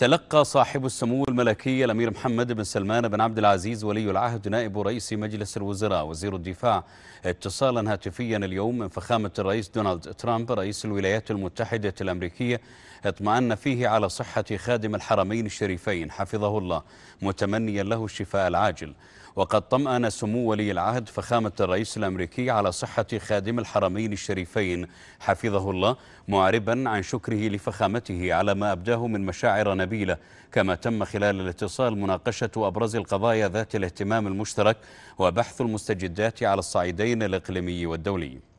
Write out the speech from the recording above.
تلقى صاحب السمو الملكي الأمير محمد بن سلمان بن عبد العزيز ولي العهد نائب رئيس مجلس الوزراء وزير الدفاع اتصالا هاتفيا اليوم من فخامة الرئيس دونالد ترامب رئيس الولايات المتحدة الأمريكية اطمأن فيه على صحة خادم الحرمين الشريفين حفظه الله متمنيا له الشفاء العاجل وقد طمأن سمو ولي العهد فخامة الرئيس الأمريكي على صحة خادم الحرمين الشريفين حفظه الله معربا عن شكره لفخامته على ما أبداه من مشاعر نبيلة كما تم خلال الاتصال مناقشة أبرز القضايا ذات الاهتمام المشترك وبحث المستجدات على الصعيدين الإقليمي والدولي